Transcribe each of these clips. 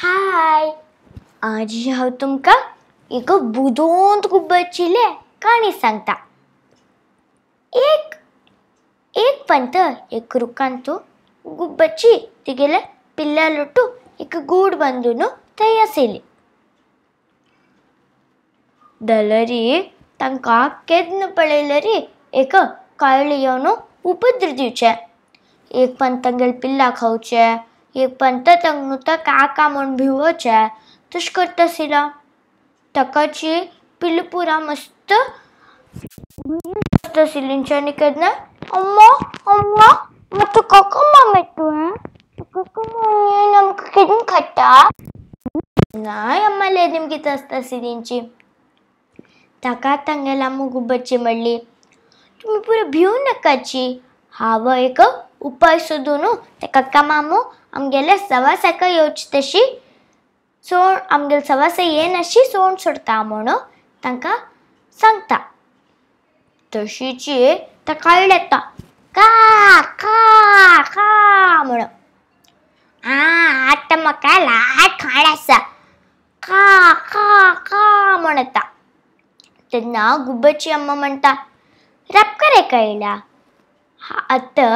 हाय आज हांव हो तुमकां एक बुदोंत खूब ले काणी सांगता एक एक पंत एक रुखांत गुब्बची तिगेले पिल्ला लोटू एक गूड बांदून थंय आशिल्ली दलरी तांकां केदन पळयले रे एक काळी येवन उपद्र दिवचे एक पंतांगेल पिल्ला खावचे ये पंत थंगता का का म्हण भिवोच्या तशें करता सिला तकाची पिल्ल पुरा मस्त भिव करता अम्मा अम्मा म तो ककुम्मा मेटू ककुम किदीन खाता नाय अम्मा लेदीम घेत असता सिलींची ताका तांगेला मुगो बच्ची म्हणली तुमी पुरो भिवू नकाची हांव एक ಉಪಹರಿಸೋದೂ ಕಕ್ಕ ಮಾಮು ನಮ್ಗೆಲ್ಲ ಸವಾಸಕ ಯೋಚಿತಶಿ ಸೋ ಆಮ್ಗೆಲ್ ಸವಾಸ ಏನशी सोण सोडता म्हणून तांकां सांगता तशीची कळ्ळ येता का का का म्हणून आ आतां म्हाका लाट खाण आसा का का का म्हण येता तेन्ना गुब्बची अम्मा म्हणटा रपकर रापकार कळला आतां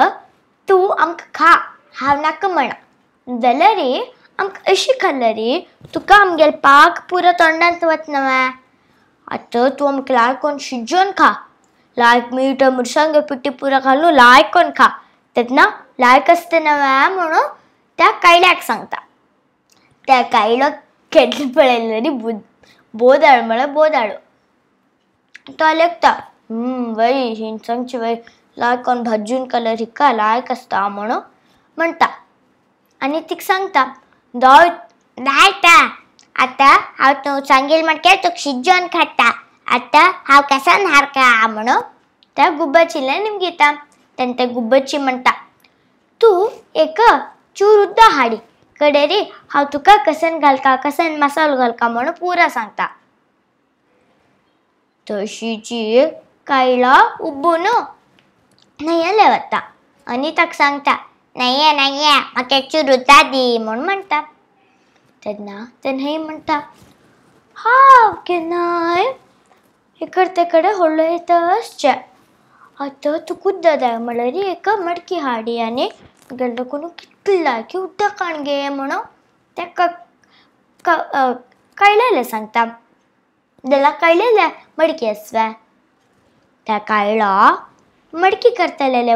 तूं आमकां खा हांव नाका म्हणा जाल्यार रे आमकां अशी खाल्ल्या रे तुका आमगेल पाक पुरो तोंडांत वतना आतां तूं आमकां कोण शिजोवन खा लायक मीठ मिरसांग पिट्टी पुरो घालून लायकोन खा तेन्ना लायक आसतना नव्या म्हणून त्या कायल्याक सांगता त्या कायलो केटली पळयलो न्ही बुद बोदाळ म्हळ्यार बोदाळो तो लेखता वय हिंसांची बाई कोण भजून कलर हिका लायक आसता म्हणून म्हणटा आनी ती सांगता दोय दायता आतां हांव तूं सांगेल म्हणके तुका शिजोन खाता आतां हांव नार हारका म्हणून त्या गुब्बाचिल्यान निम घेता तेन्ना ते गुब्बाची म्हणटा तूं एक चूर उद्दा हाडी कडे रे हांव तुका कसन घालका कसन मसालो घालका म्हणून पुरा सांगता तशीची कायला उब्बो न्हू नाही आले वाटता अनिताक सांगता नाही आहे नाही आहे मग त्याची रुता दी म्हणून म्हणता त्यांना ते नाही म्हणता हा के नाही इकडे तिकडे होळयत असचे आता जाय दादा म्हळ्यारी एका मडकी हाडी आनी गेल्लो कोण किटला की उदक काण गे म्हणून तेका कळलेले सांगता देला कळलेले मडकी आसवे त्या कळलो मडकी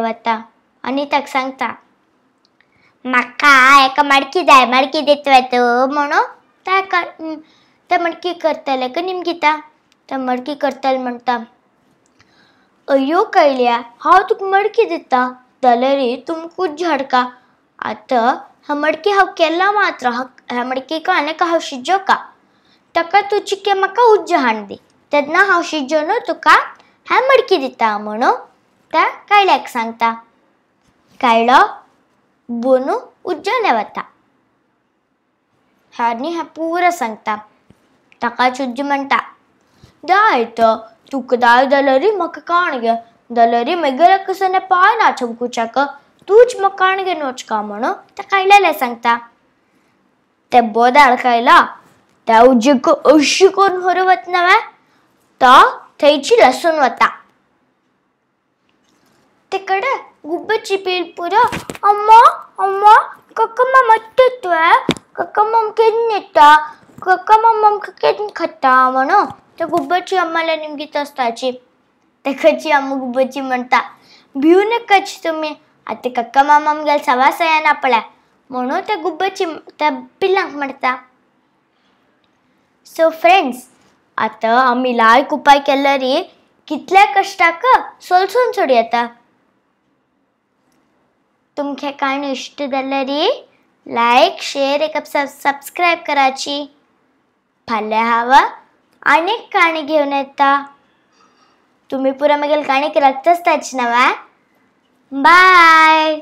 वता आणि ताक सांगता म्हाका एक मडकी जाय मडकी दितवे तूं म्हणून त्या का मडकी करतले का निमगिता ते मडकी करतले म्हणता अयो कळल्या हा तुक मडकी देता जाल्यारय तुमकूच झडका आता हा मडकी हांव केला मात्र हा मडकी का हा शिजो का तका तू चिके म्हाका दे दी तेन्ना शिजो न तुका हा मडकी देता म्हणून आत्तां कायल्याक सांगता कायलो बोनू उज्जो नेवता हानी हा पुरो सांगता ताका चुज्ज म्हणटा दाय तो तुका दाय जाल्यारी म्हाका काण गे जाल्यारी मेगेल्या कसं पाय ना चमकुच्याक तूच म्हाका काण गे नोचका म्हणून ते कायलेलें सांगता ते बोदाळ कायला त्या उज्जेक अशी करून हरवत नव्हे तो थंयची लसून वता ತಿಕಡೆ ಗುಬ್ಬಚ್ಚಿ ಪೀಳ್ಪುರ ಅಮ್ಮ ಅಮ್ಮ ಕಕ್ಕಮ್ಮ ಮತ್ತೆತ್ವ ಕಕ್ಕಮ್ಮ ಕೆನ್ನೆತ್ತ ಕಕ್ಕಮ್ಮ ಕೆನ್ ಖತ್ತ म्हणू त्या गुब्बची अम्माला नेमकी ते कची अम्मा गुब्बची म्हणता भिऊ नकाची तुम्ही आता कक्का मम गेल सवा सयाना पळा म्हणून त्या गुब्बची त्या पिल्लांक म्हणता सो फ्रेंड्स आता आम्ही लायक उपाय केलं रे कितल्या कष्टाक सोलसून सोडी येता संख्या काढून इष्ट रे लाईक शेअर एक सबस्क्राईब करायची फाल्या हवा अनेक काणी घेऊन येता तुम्ही पुरा मागीर काणीक रक्तच त्याच नवा बाय